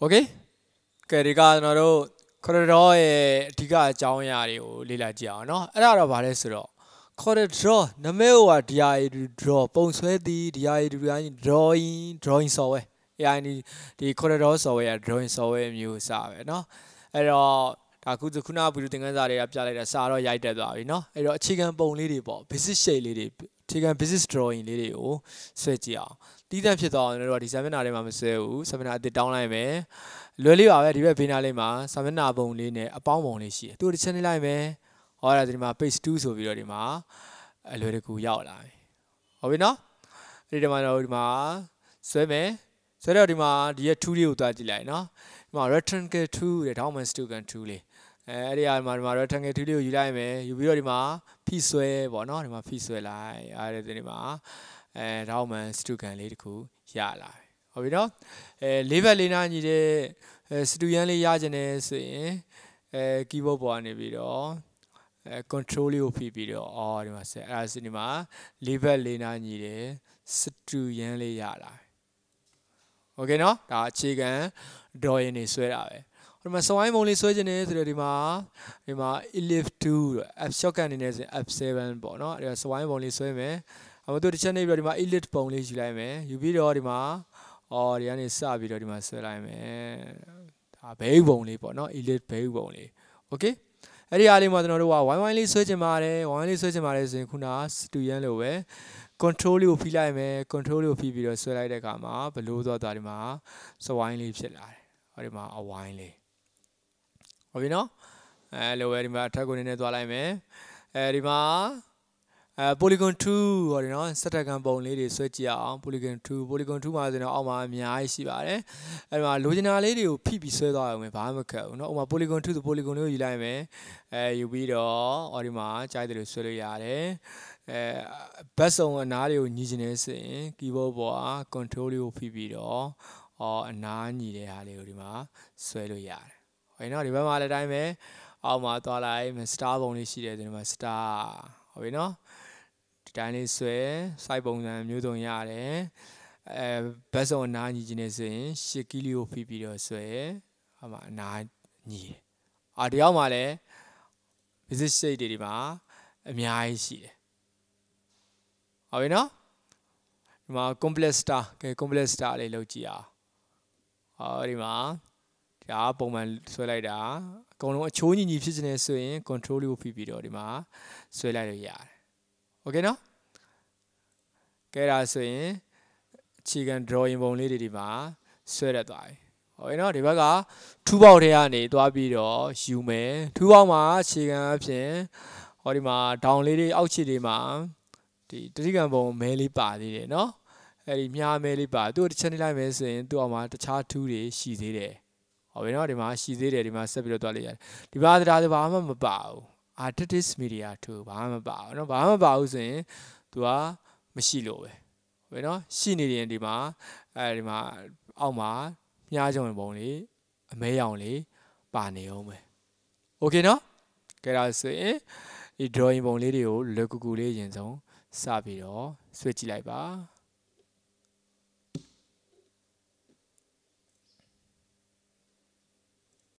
โอเคကဲဒီကကျွန်တော်တို့ခရဒေါ်ရဲ့အဓိကအကြောင်းအရာတွေကိုလေ့လာကြည့်အောင်เนาะအဲ့ဒါတော့ဗာလဲဆိုတော့ corridor နမဲဟိုဟာ DI draw ပုံဆွဲသည် DI drawing drawing drawing software AI ဒီ corridor software က drawing software မျိုးစားပဲเนาะအဲ့တော့ဒါခုခုနဗီဒီယိုသင်ခန်းစာတွေကပြလိုက်တာစာတော့ရိုက်တက်သွားပြီเนาะအဲ့တော့အခြေခံပုံလေးတွေပေါ့ basic shape လေးတွေအခြေခံ business drawing လေးတွေကိုဆွဲကြည့်အောင်တီးတန့်ဖြစ်သွားအောင်ကျွန်တော်တို့ကဒီ seminar ထဲမှာမဆွဲဘူး seminar အစ်စ်တောင်းလိုက်မယ်လွယ်လေးပါပဲဒီဘက်ဘေးနားလေးမှာ seminar ပုံလေးနဲ့အပေါင်းပုံလေးရှိတယ်သူတစ်ချက်နှိပ်လိုက်မယ်ဟောအဲ့ဒါဒီမှာ page 2ဆိုပြီးတော့ဒီမှာအလွယ်တကူရောက်လာပြီဟုတ်ပြီနော်အဲ့ဒီတမန်တော်ဒီမှာဆွဲမယ်ဆွဲတော့ဒီမှာဒီရဲ့2လေးကိုသွားကြည့်လိုက်နော်ဒီမှာ rectangle 2တဲ့ diamond 2 can 2လေးအဲအဲ့ဒီအရမှာဒီမှာတော့ထန်ငယ်ထူးလေးကိုယူလိုက်မယ်ယူပြီးတော့ဒီမှာဖိဆွဲပေါ့နော်ဒီမှာဖိဆွဲလိုက်အဲ့ဒီဒီမှာအဲဒေါမန်စတူကန်လေးတခုရလာတယ်ဟုတ်ပြီနော်အဲလေးဘက်လေးနာညီတဲ့စတူရန်လေးရကျင်တယ်ဆိုရင်အဲ keyboard ပေါ်ကနေပြီးတော့အဲ control လေးကိုဖိပြီးတော့အော်ဒီမှာဆက်အဲ့ဒါဆိုဒီမှာလေးဘက်လေးနာညီတယ်စတူရန်လေးရလာโอเคเนาะဒါအခြေခံ drawing နေဆွဲတာပဲဒီမှာ swine မုံလေးဆွဲခြင်းနေဆိုတော့ဒီမှာဒီမှာ elif 2 app shortcut အနေနဲ့ဆိုရင် app 7ပေါ့နော်အဲ့ဒါ swine မုံလေးဆွဲမယ်အမတို့တစ်ချက်နေပြီးတော့ဒီမှာ elif ပုံလေးယူလိုက်မယ်ယူပြီးတော့ဒီမှာအော်ဒီကနေစပြီးတော့ဒီမှာဆွဲလိုက်မယ်ဒါဘိတ်ပုံလေးပေါ့နော် elif ဘိတ်ပုံလေး okay အဲ့ဒီအားလေးမှာကျွန်တော်တို့ကဝိုင်းဝိုင်းလေးဆွဲခြင်းပါတယ်ဝိုင်းလေးဆွဲခြင်းပါတယ်ဆိုရင်ခုနစတူရန်လိုပဲ control လေးကိုဖိလိုက်မယ် control လေးကိုဖိပြီးတော့ဆွဲလိုက်တဲ့အခါမှာဘလို့သွားသွားဒီမှာစဝိုင်းလေးဖြစ်လာတယ်ဟောဒီမှာအဝိုင်းလေးဟုတ်ပြီနော်အဲလိုပဲဒီမှာအထက်ကိုနည်းနည်းသွားလိုက်မယ်အဲဒီမှာအဲ polygon 2ဟောတယ်နော်စက်တကန်ပုံလေးတွေဆွဲကြည့်အောင် polygon 2 polygon 2မှာဆိုတော့အောက်မှာအများကြီးရှိပါတယ်အဲဒီမှာလိုချင်တာလေးတွေကိုဖိပြီးဆွဲသွားအောင်ပဲဘာမှမခက်ဘူးနော်ဥပမာ polygon 2ဆို polygon လေးကိုယူလိုက်မယ်အဲယူပြီးတော့အော်ဒီမှာကြိုက်တယ်လို့ဆွဲလို့ရတယ်အဲဘတ်စုံအနားတွေကိုညီချင်နေစင် keyboard ပေါ်က control လေးကိုဖိပြီးတော့အော်အနားညီတဲ့ဟာလေးကိုဒီမှာဆွဲလို့ရတယ်အဲ့နော်ဒီဘက်မှာလည်းတိုင်းပဲအောက်မှာသွားလိုက်စတာပုံလေးရှိတယ်ဒီမှာစတာဟုတ်ပြီနော်ဒီတိုင်းလေးဆွဲစိုက်ပုံစံမျိုးစုံရတယ်အဲဘက်စုံအနာညီခြင်းနဲ့ဆိုရင်10ကီလီကိုဖိပြီးတော့ဆွဲဟာမှာအနာညီတယ်အာဒီရောက်မှာလည်း visit shape တွေဒီမှာအများကြီးရှိတယ်ဟုတ်ပြီနော်ဒီမှာ complex star ကဲ complex star လေးလောက်ကြည့်အောင်ဟောဒီမှာဒါပုံမှန်ဆွဲလိုက်တာအကုန်လုံးအချိုးညီညီဖြစ်နေဆိုရင် control ကိုဖိပြီးတော့ဒီမှာဆွဲလိုက်လို့ရတယ်။ Okay နော်။ကဲဒါဆိုရင်အခြေခံ drawing ပုံလေးတွေဒီမှာဆွဲရသွားပြီ။ဟုတ်ပြီနော်ဒီဘက်ကထူပေါက်ထဲကနေသွားပြီးတော့ယူမယ်ထူပေါက်မှာအခြေခံအဖြစ်ဟောဒီမှာဒေါင်လေးတွေအောက်ခြေတွေမှာဒီတတိကံပုံမဲလေးပါသေးတယ်နော်အဲ့ဒီမြားမဲလေးပါသူ့တစ်ချက်နှိမ့်လိုက်မယ်ဆိုရင်သူ့အောင်မှာတခြားထူးတွေရှိသေးတယ်ဟောပြီနော်ဒီမှာရှိသေးတယ်ဒီမှာဆက်ပြီးတော့တွားလိုက်ရတယ်ဒီပါသဒ္ဒါဆိုဘာမှမပါဘူး artist media 2ဘာမှမပါဘူးနော်ဘာမှမပါဘူးဆိုရင် तू ကမရှိလို့ပဲဟောပြီနော်ရှိနေရင်ဒီမှာအဲဒီမှာအောက်မှာမြားကြုံပုံလေးအမဲရောင်လေးပါနေအောင်ပဲโอเคနော်ကဲဒါဆိုရင်ဒီ drawing ပုံလေးတွေကိုလွယ်ကူကူလေးရင်ဆုံးစပြီးတော့ဆွဲကြည့်လိုက်ပါ